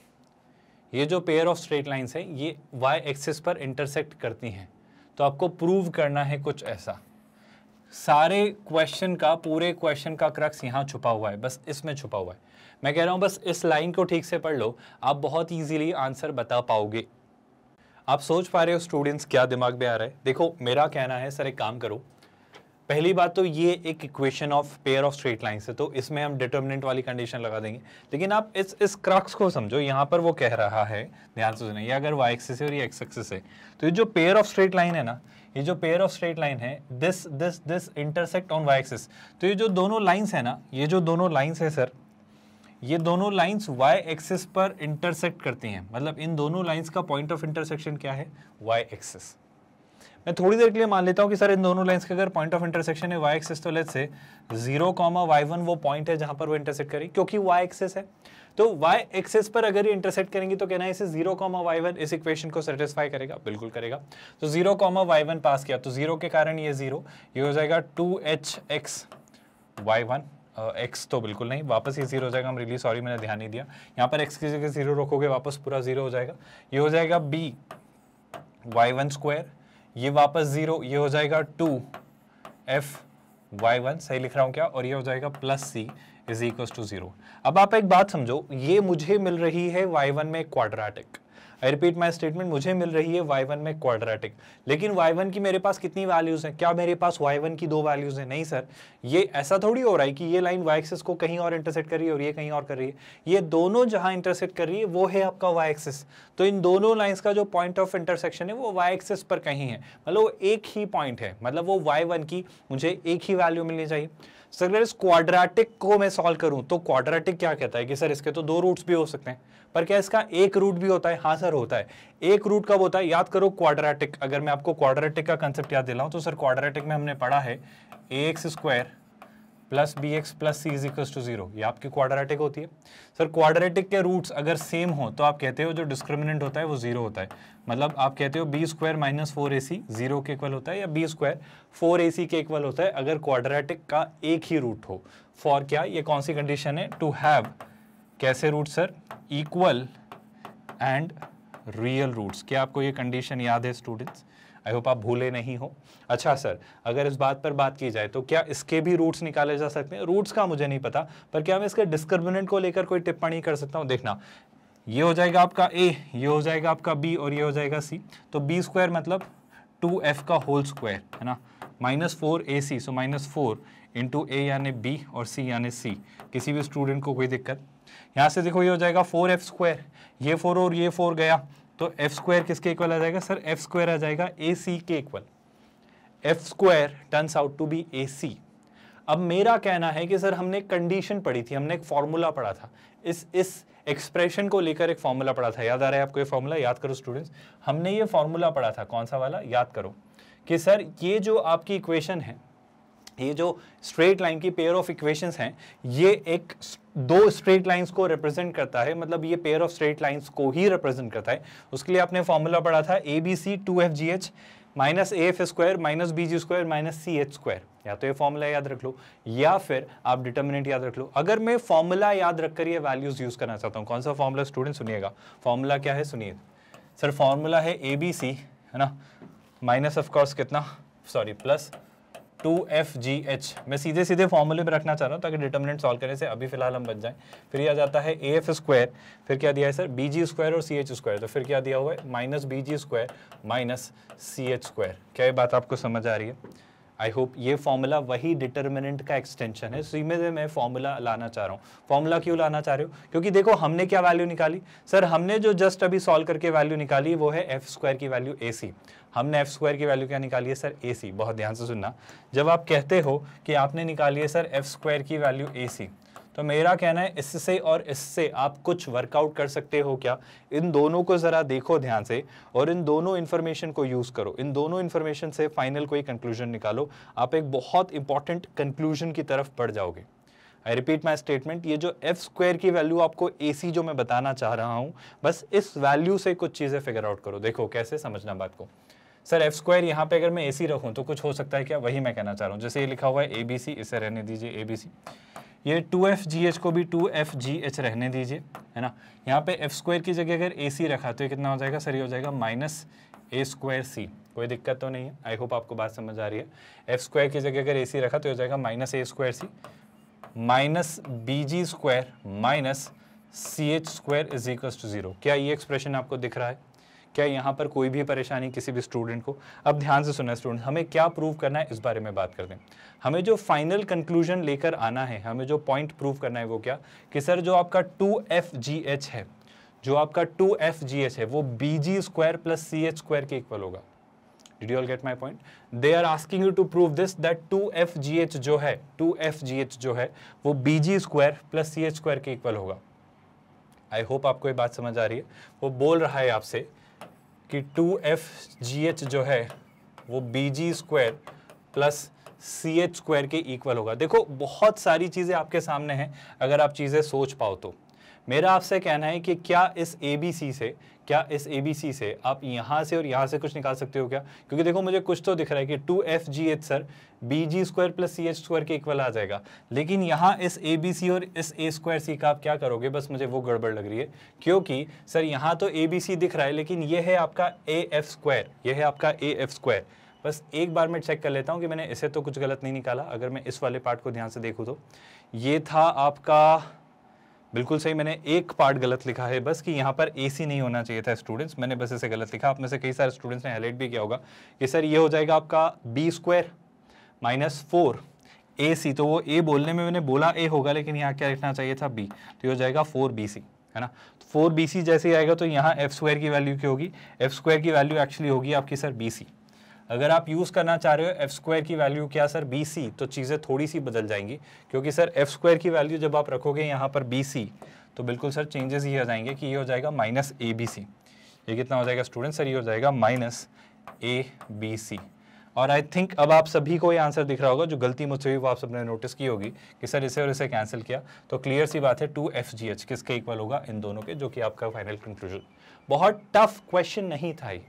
ये जो पेयर ऑफ स्ट्रेट लाइंस है ये Y axis पर इंटरसेक्ट करती हैं तो आपको प्रूव करना है कुछ ऐसा सारे क्वेश्चन का पूरे क्वेश्चन का क्रक्स यहाँ छुपा हुआ है बस इसमें छुपा हुआ है मैं कह रहा हूँ बस इस लाइन को ठीक से पढ़ लो आप बहुत ईजीली आंसर बता पाओगे आप सोच पा रहे हो स्टूडेंट्स क्या दिमाग में आ रहा है देखो मेरा कहना है सर एक काम करो पहली बात तो ये एक equation of pair of straight lines है तो इसमें हम डिटर्मिनेंट वाली कंडीशन लगा देंगे लेकिन आप इस इस क्रक्स को समझो यहाँ पर वो कह रहा है ध्यान से सुनिए अगर वाई एक्सिस है और ये एक्स एक्सिस है तो ये जो पेयर ऑफ स्ट्रेट लाइन है ना ये जो पेयर ऑफ स्ट्रेट लाइन है this this this intersect on y axis तो ये जो दोनों लाइन्स है ना ये जो दोनों लाइन्स है सर ये दोनों लाइंस y एक्सिस पर इंटरसेक्ट करती हैं मतलब इन दोनों लाइंस का पॉइंट ऑफ इंटरसेक्शन क्या है y एक्सिस मैं थोड़ी देर के लिए मान लेता हूँ कि सर इन दोनों लाइन्स के अगर पॉइंट ऑफ इंटरसेक्शन है वाई एक्सेस तो let say zero comma y one वो पॉइंट है जहाँ पर वो इंटरसेक्ट करेगी क्योंकि वाई एक्सेस है तो वाई एक्सेस पर अगर ये इंटरसेक्ट करेंगे तो कहना है इसे जीरो कॉमा वाई वन इस इक्वेशन को सेटिस्फाई करेगा बिल्कुल करेगा तो zero comma y one pass किया तो जीरो के कारण ये जीरो ये हो जाएगा two h x y one x तो बिल्कुल नहीं वापस ये जीरो हो जाएगा हम रिली सॉरी मैंने ध्यान नहीं दिया यहाँ पर एक्स की जगह जीरो रखोगे वापस पूरा जीरो हो जाएगा ये हो जाएगा बी वाई वन स्क्वायर ये वापस ज़ीरो ये हो जाएगा टू एफ वाई वन सही लिख रहा हूं क्या और ये हो जाएगा plus C is equal to zero अब आप एक बात समझो ये मुझे मिल रही है वाई वन में quadratic I repeat my statement मुझे मिल रही है वाई वन में क्वाड्रेटिक लेकिन वाई वन की मेरे पास कितनी वैल्यूज़ है क्या मेरे पास वाई वन की दो वैल्यूज़ है नहीं सर ये ऐसा थोड़ी हो रहा है कि ये लाइन वाई एक्सिस को कहीं और इंटरसेट कर रही है और ये कहीं और कर रही है ये दोनों जहाँ इंटरसेट कर रही है वो है आपका वाई एक्सिस तो इन दोनों लाइन्स का जो पॉइंट ऑफ इंटरसेक्शन है वो वाई एक्सिस पर कहीं है मतलब वो एक ही पॉइंट है मतलब वो वाई वन की मुझे एक ही वैल्यू मिलनी चाहिए सर इस क्वाड्रेटिक को मैं सॉल्व करूं तो क्वाड्रेटिक क्या कहता है कि सर इसके तो दो रूट्स भी हो सकते हैं पर क्या इसका एक रूट भी होता है हाँ सर होता है एक रूट कब होता है याद करो क्वाड्रेटिक अगर मैं आपको क्वाड्रेटिक का कंसेप्ट याद दिलाऊं तो सर क्वाड्रेटिक में हमने पढ़ा है a x square plus B x plus C is equal to zero ये आपकी क्वाड्रेटिक होती है सर क्वाड्रेटिक के रूट्स अगर सेम हो तो आप कहते हो जो डिस्क्रिमिनेंट होता है वो जीरो होता है मतलब आप कहते हो बी स्क्वायर माइनस फोर ए सी जीरो के इक्वल होता है या बी स्क्वायर फोर ए सी के इक्वल होता है अगर क्वाड्रेटिक का एक ही रूट हो फॉर क्या ये कौन सी कंडीशन है टू हैव कैसे root sir equal and real roots क्या आपको ये कंडीशन याद है स्टूडेंट्स आई होप आप भूले नहीं हो अच्छा सर अगर इस बात पर बात की जाए तो क्या इसके भी रूट्स निकाले जा सकते हैं रूट्स का मुझे नहीं पता पर क्या मैं इसके डिस्क्रिमिनेंट को लेकर कोई टिप्पणी कर सकता हूँ देखना ये हो जाएगा आपका ए ये हो जाएगा आपका बी और ये हो जाएगा सी तो बी स्क्वायर मतलब टू एफ का होल स्क्वायर है ना minus four A c so minus four into a यानी बी और सी यानी सी किसी भी स्टूडेंट को कोई दिक्कत यहाँ से देखो ये हो जाएगा फोर एफ स्क्वायर ये फोर और ये फोर गया तो एफ स्क्वायर किसके इक्वल आ जाएगा सर एफ स्क्वायर आ जाएगा ए सी के equal f square turns out to be a c अब मेरा कहना है कि सर हमने एक कंडीशन पढ़ी थी हमने एक फॉर्मूला पढ़ा था इस इस एक्सप्रेशन को लेकर एक फॉर्मूला पढ़ा था याद आ रहा है आपको ये फॉर्मूला याद करो स्टूडेंट्स हमने ये फॉर्मूला पढ़ा था कौन सा वाला याद करो कि सर ये जो आपकी इक्वेशन है ये जो स्ट्रेट लाइन की पेयर ऑफ इक्वेशंस हैं ये एक दो स्ट्रेट लाइंस को रिप्रेजेंट करता है मतलब ये पेयर ऑफ स्ट्रेट लाइंस को ही रिप्रेजेंट करता है उसके लिए आपने फॉर्मूला पढ़ा था a b c two f g h minus a f square minus b g square minus c h square या तो ये फॉर्मूला याद रख लो या फिर आप डिटर्मिनेंट याद रख लो अगर मैं फॉर्मूला याद रखकर ये वैल्यूज यूज करना चाहता हूँ कौन सा फॉर्मूला स्टूडेंट सुनिएगा फॉर्मूला क्या है सुनिए सर फॉर्मूला है ए बी सी है ना माइनस ऑफ कितना sorry plus two f g h मैं सीधे सीधे फॉर्मूले में रखना चाह रहा हूँ ताकि डिटर्मिनेंट सॉल्व करने से अभी फिलहाल हम बच जाएं फिर यह आ जाता है ए एफ स्क्वायर फिर क्या दिया है सर बी जी स्क्वायर और सी एच स्क्वायर तो फिर क्या दिया हुआ है minus b g square minus c h square क्या ये बात आपको समझ आ रही है आई होप ये फॉर्मूला वही डिटर्मिनेंट का एक्सटेंशन है सी में मैं फॉर्मूला लाना चाह रहा हूँ फॉर्मूला क्यों लाना चाह रहे हो क्योंकि देखो हमने क्या वैल्यू निकाली सर हमने जो जस्ट अभी सॉल्व करके वैल्यू निकाली वो है एफ स्क्वायर की वैल्यू ए सी हमने एफ स्क्वायर की वैल्यू क्या निकाली है सर ए सी बहुत ध्यान से सुनना जब आप कहते हो कि आपने निकाली है सर एफ स्क्वायर की वैल्यू ए सी तो मेरा कहना है इससे और इससे आप कुछ वर्कआउट कर सकते हो क्या इन दोनों को ज़रा देखो ध्यान से और इन दोनों इन्फॉर्मेशन को यूज़ करो इन दोनों इन्फॉर्मेशन से फाइनल कोई कंक्लूजन निकालो आप एक बहुत इंपॉर्टेंट कंक्लूजन की तरफ बढ़ जाओगे आई रिपीट माई स्टेटमेंट ये जो एफ स्क्वायर की वैल्यू आपको ए सी जो मैं बताना चाह रहा हूँ बस इस वैल्यू से कुछ चीज़ें फिगर आउट करो देखो कैसे समझना बात को सर एफ स्क्वायर यहाँ पे अगर मैं ए सी रखूँ तो कुछ हो सकता है क्या वही मैं कहना चाह रहा हूँ जैसे ये लिखा हुआ है ए बी सी इसे रहने दीजिए ए बी सी ये टू एफ जी एच को भी टू एफ जी एच रहने दीजिए है ना यहाँ पे एफ स्क्वायर की जगह अगर ए सी रखा तो ये कितना हो जाएगा सर ये हो जाएगा माइनस ए स्क्वायर सी कोई दिक्कत तो नहीं है आई होप आपको बात समझ आ रही है एफ स्क्वायर की जगह अगर ए सी रखा तो हो जाएगा minus a square c minus b g square minus c h square is equal to zero क्या ये एक्सप्रेशन आपको दिख रहा है क्या यहाँ पर कोई भी परेशानी किसी भी स्टूडेंट को अब ध्यान से सुना स्टूडेंट हमें क्या प्रूव करना है इस बारे में बात कर दें हमें जो फाइनल कंक्लूजन लेकर आना है हमें जो पॉइंट प्रूव करना है वो क्या कि सर जो आपका टू एफ जी एच है जो आपका टू एफ जी एच है वो b g square plus c h square के इक्वल होगा did you all get my point they are asking you to prove this that two f g h जो है two f g h जो है वो b g square plus c h square के equal होगा I hope आपको ये बात समझ आ रही है वो बोल रहा है आपसे कि टू एफ जी एच जो है वो b g square plus c h square के इक्वल होगा देखो बहुत सारी चीज़ें आपके सामने हैं अगर आप चीज़ें सोच पाओ तो मेरा आपसे कहना है कि क्या इस ए बी सी से क्या इस ए बी सी से आप यहाँ से और यहाँ से कुछ निकाल सकते हो क्या क्योंकि देखो मुझे कुछ तो दिख रहा है कि two f g h sir b g square plus c h square के इक्वल आ जाएगा लेकिन यहाँ इस ए बी सी और इस ए स्क्वायर सी का आप क्या करोगे बस मुझे वो गड़बड़ लग रही है क्योंकि सर यहाँ तो ए बी सी दिख रहा है लेकिन ये है आपका ए एफ स्क्वायर यह है आपका ए एफ स्क्वायर बस एक बार मैं चेक कर लेता हूँ कि मैंने इसे तो कुछ गलत नहीं निकाला अगर मैं इस वाले पार्ट को ध्यान से देखूँ तो ये था आपका बिल्कुल सही मैंने एक पार्ट गलत लिखा है बस कि यहाँ पर एसी नहीं होना चाहिए था स्टूडेंट्स मैंने बस इसे गलत लिखा आप में से कई सारे स्टूडेंट्स ने हाईलाइट भी किया होगा कि सर ये हो जाएगा आपका बी स्क्वायर माइनस फोर ए सी तो वो ए बोलने में मैंने बोला ए होगा लेकिन यहाँ क्या लिखना चाहिए था बी तो ये हो जाएगा फोर बी सी है ना फोर बी सी जैसे आएगा तो यहाँ एफ स्क्वायर की वैल्यू क्या होगी एफ स्क्वायर की वैल्यू एक्चुअली होगी आपकी सर बी सी अगर आप यूज़ करना चाह रहे हो एफ स्क्वायर की वैल्यू क्या सर बी सी तो चीज़ें थोड़ी सी बदल जाएंगी क्योंकि सर एफ स्क्वायर की वैल्यू जब आप रखोगे यहाँ पर बी सी तो बिल्कुल सर चेंजेस ये हो जाएंगे कि ये हो जाएगा माइनस ए बी सी ये कितना हो जाएगा स्टूडेंट सर ये हो जाएगा माइनस ए बी सी और आई थिंक अब आप सभी को ये आंसर दिख रहा होगा जो गलती मुझसे भी वो आप सबने नोटिस की होगी कि सर इसे और इसे कैंसिल किया तो क्लियर सी बात है टू एफ जी एच किसके इक्वल होगा इन दोनों के जो कि आपका फाइनल कंक्लूजन बहुत टफ क्वेश्चन नहीं था ये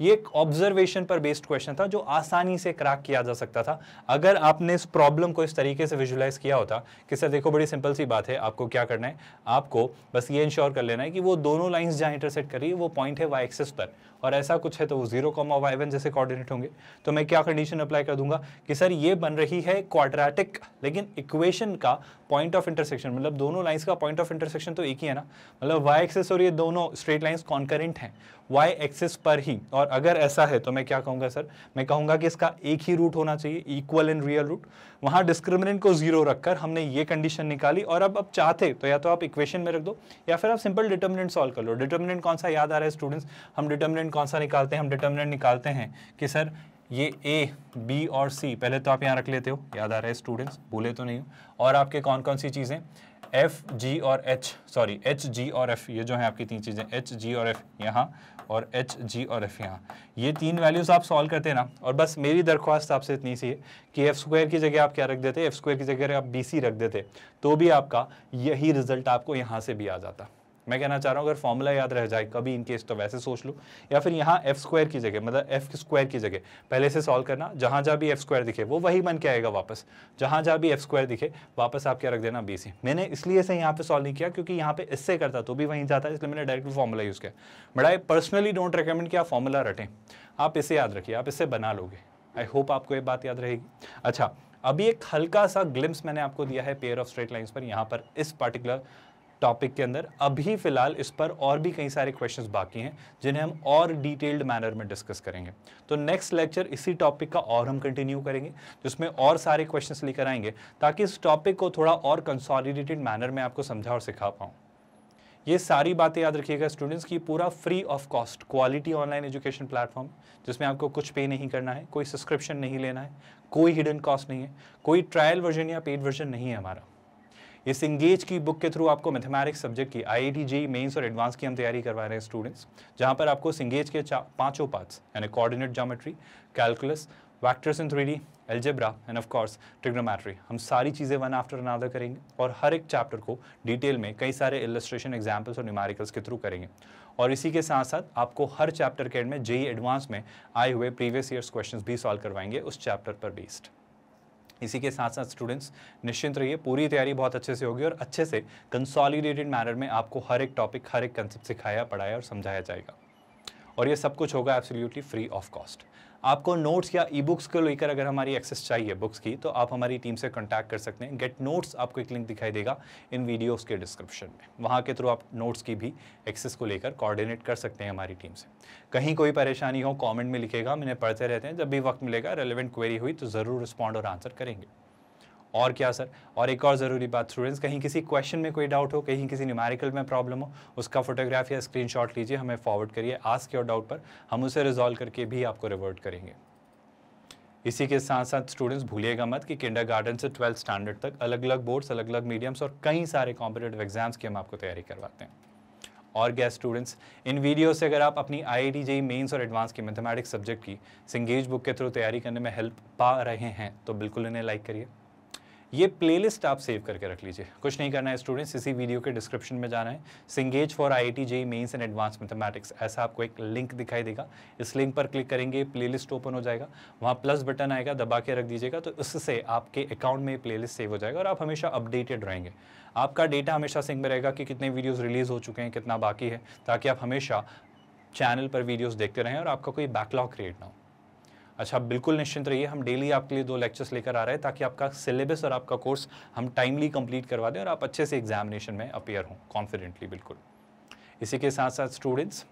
ये एक ऑब्जर्वेशन पर बेस्ड क्वेश्चन था जो आसानी से क्रैक किया जा सकता था अगर आपने इस प्रॉब्लम को इस तरीके से विजुलाइज किया होता कि सर देखो बड़ी सिंपल सी बात है आपको क्या करना है आपको बस ये इंश्योर कर लेना है कि वो दोनों लाइंस जहाँ इंटरसेक्ट करी वो पॉइंट है वाई एक्सेस पर और ऐसा कुछ है तो वो जीरो कॉमा वाई वन जैसे कॉर्डिनेट होंगे तो मैं क्या कंडीशन अप्लाई कर दूंगा कि सर ये बन रही है क्वाड्रेटिक लेकिन इक्वेशन का पॉइंट ऑफ इंटरसेक्शन मतलब दोनों लाइन्स का पॉइंट ऑफ इंटरसेक्शन तो एक ही है ना मतलब वाई एक्सेस और ये दोनों स्ट्रेट लाइन्स कॉन्करेंट हैं वाई एक्सेस पर ही और अगर ऐसा है तो मैं क्या कहूंगा सर मैं कहूंगा कि इसका एक ही रूट होना चाहिए इक्वल एंड रियल रूट वहां डिस्क्रिमिनेंट को जीरो रखकर हमने ये कंडीशन निकाली और अब अब चाहते तो या तो आप इक्वेशन में रख दो या फिर आप सिंपल डिटर्मिनेंट सॉल्व कर लो डिटर्मिनेंट कौन सा याद आ रहा है स्टूडेंट्स हम डिटर्मिनेंट कौन सा निकालते हैं हम डिटर्मिनेंट निकालते हैं कि सर ये ए बी और सी पहले तो आप यहाँ रख लेते हो याद आ रहा है स्टूडेंट्स भूले तो नहीं हो और आपके कौन कौन सी चीज़ें एफ जी और एच सॉरी एच जी और एफ ये जो है आपकी तीन चीज़ें एच जी और एफ यहाँ और एच जी और एफ यहाँ ये तीन वैल्यूज़ आप सॉल्व करते हैं ना और बस मेरी दरख्वास्त आपसे इतनी सी है कि एफ़ स्क्वायर की जगह आप क्या रख देते एफ़ स्क्वायर की जगह आप बी सी रख देते तो भी आपका यही रिज़ल्ट आपको यहाँ से भी आ जाता मैं कहना चाह रहा हूँ अगर फॉर्मूला याद रह जाए कभी इनकेस तो वैसे सोच लो या फिर यहाँ एफ स्क्वायर की जगह मतलब एफ स्क्वायर की जगह पहले से सॉल्व करना जहाँ जहाँ भी एफ स्क्वायर दिखे वो वही बन के आएगा वापस जहाँ जहाँ भी एफ स्क्वायर दिखे वापस आप क्या रख देना बी सी मैंने इसलिए से यहाँ पर सॉल्व नहीं किया क्योंकि यहाँ पे इससे करता तो भी वहीं जाता इसलिए मैंने डायरेक्ट फॉर्मूला यूज़ किया but I personally don't recommend कि आप फॉर्मूला रटें आप इसे याद रखिए आप इसे बना लोगे आई होप आपको ये बात याद रहेगी अच्छा अभी एक हल्का सा ग्लिम्स मैंने आपको दिया है पेयर ऑफ स्ट्रेट लाइंस पर यहाँ पर इस पर्टिकुलर टॉपिक के अंदर अभी फ़िलहाल इस पर और भी कई सारे क्वेश्चंस बाकी हैं जिन्हें हम और डिटेल्ड मैनर में डिस्कस करेंगे तो नेक्स्ट लेक्चर इसी टॉपिक का और हम कंटिन्यू करेंगे जिसमें और सारे क्वेश्चंस लेकर आएंगे ताकि इस टॉपिक को थोड़ा और कंसॉलिडेटेड मैनर में आपको समझा और सिखा पाऊँ ये सारी बातें याद रखिएगा स्टूडेंट्स की पूरा free of cost quality online education platform जिसमें आपको कुछ पे नहीं करना है कोई सब्सक्रिप्शन नहीं लेना है कोई हिडन कॉस्ट नहीं है कोई ट्रायल वर्जन या पेड वर्जन नहीं है हमारा इस इंगेज की बुक के थ्रू आपको मैथमेटिक्स सब्जेक्ट की आई आई जी मेन्स और एडवांस की हम तैयारी करवा रहे हैं स्टूडेंट्स जहाँ पर आपको सिंगेज के पाँचों पार्ट्स यानी coordinate geometry calculus vectors in three D algebra and of course trigonometry हम सारी चीज़ें वन आफ्टर अनादर करेंगे और हर एक चैप्टर को डिटेल में कई सारे इलस्ट्रेशन एग्जाम्पल्स और न्यूमेरिकल्स के थ्रू करेंगे और इसी के साथ साथ आपको हर चैप्टर के एंड में जेई एडवांस e में आए हुए प्रीवियस ईयर्स क्वेश्चन भी सॉल्व करवाएंगे उस चैप्टर पर बेस्ड इसी के साथ साथ स्टूडेंट्स निश्चिंत रहिए पूरी तैयारी बहुत अच्छे से होगी और अच्छे से कंसॉलिडेटेड मैनर में आपको हर एक टॉपिक हर एक कंसेप्ट सिखाया पढ़ाया और समझाया जाएगा और ये सब कुछ होगा एब्सोल्युटली फ्री ऑफ कॉस्ट आपको नोट्स या ई बुक्स को लेकर अगर हमारी एक्सेस चाहिए बुक्स की तो आप हमारी टीम से कॉन्टैक्ट कर सकते हैं गेट नोट्स आपको एक लिंक दिखाई देगा इन वीडियोज़ के डिस्क्रिप्शन में वहाँ के थ्रू आप नोट्स की भी एक्सेस को लेकर कॉर्डिनेट कर सकते हैं हमारी टीम से कहीं कोई परेशानी हो कॉमेंट में लिखेगा मैंने पढ़ते रहते हैं जब भी वक्त मिलेगा रेलिवेंट क्वेरी हुई तो ज़रूर रिस्पॉन्ड और आंसर करेंगे और क्या सर और एक और ज़रूरी बात स्टूडेंट्स कहीं किसी क्वेश्चन में कोई डाउट हो कहीं किसी न्यूमेरिकल में प्रॉब्लम हो उसका फोटोग्राफ या स्क्रीनशॉट लीजिए हमें फॉरवर्ड करिए आज के और डाउट पर हम उसे रिजॉल्व करके भी आपको रिवर्ट करेंगे इसी के साथ साथ स्टूडेंट्स भूलिएगा मत कि किंडर गार्डन से ट्वेल्थ स्टैंडर्ड तक अलग अलग बोर्ड्स अलग अलग मीडियम्स और कई सारे कॉम्पिटेटिव एग्जाम्स की हम आपको तैयारी करवाते हैं और गैस स्टूडेंट्स इन वीडियो से अगर आप अपनी आई आई जेई मेन्स और एडवांस की मैथमेटिक्स सब्जेक्ट की सिंगेज बुक के थ्रू तैयारी करने में हेल्प पा रहे हैं तो बिल्कुल इन्हें लाइक करिए ये प्लेलिस्ट आप सेव करके रख लीजिए कुछ नहीं करना है स्टूडेंट्स इसी वीडियो के डिस्क्रिप्शन में जाना है Cengage for I I JEE mains and advance mathematics ऐसा आपको एक लिंक दिखाई देगा इस लिंक पर क्लिक करेंगे प्लेलिस्ट ओपन हो जाएगा वहाँ प्लस बटन आएगा दबा के रख दीजिएगा तो उससे आपके अकाउंट में प्लेलिस्ट सेव हो जाएगा और आप हमेशा अपडेटेड रहेंगे आपका डेटा हमेशा सिंग में रहेगा कि कितने वीडियोज़ रिलीज़ हो चुके हैं कितना बाकी है ताकि आप हमेशा चैनल पर वीडियोज़ देखते रहें और आपका कोई बैकलॉग क्रिएट ना हो अच्छा बिल्कुल निश्चिंत रहिए हम डेली आपके लिए दो लेक्चर्स लेकर आ रहे हैं ताकि आपका सिलेबस और आपका कोर्स हम टाइमली कंप्लीट करवा दें और आप अच्छे से एग्जामिनेशन में अपेयर हों कॉन्फिडेंटली बिल्कुल इसी के साथ साथ स्टूडेंट्स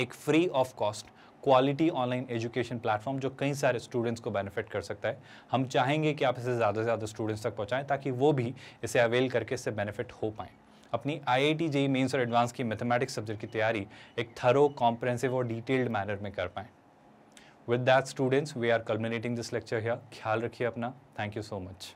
एक free of cost quality online education platform जो कई सारे स्टूडेंट्स को बेनिफिट कर सकता है हम चाहेंगे कि आप इसे ज़्यादा से ज़्यादा स्टूडेंट्स तक पहुँचाएँ ताकि वो भी इसे अवेल करके इससे बेनिफिट हो पाएँ अपनी I I T JEE mains और एडवांस की मैथमेटिक्स सब्जेक्ट की तैयारी एक थरो कॉम्प्रहेंसिव और डिटेल्ड मैनर में कर पाएँ with that students we are culminating this lecture here ख्याल रखिए अपना Thank you so much.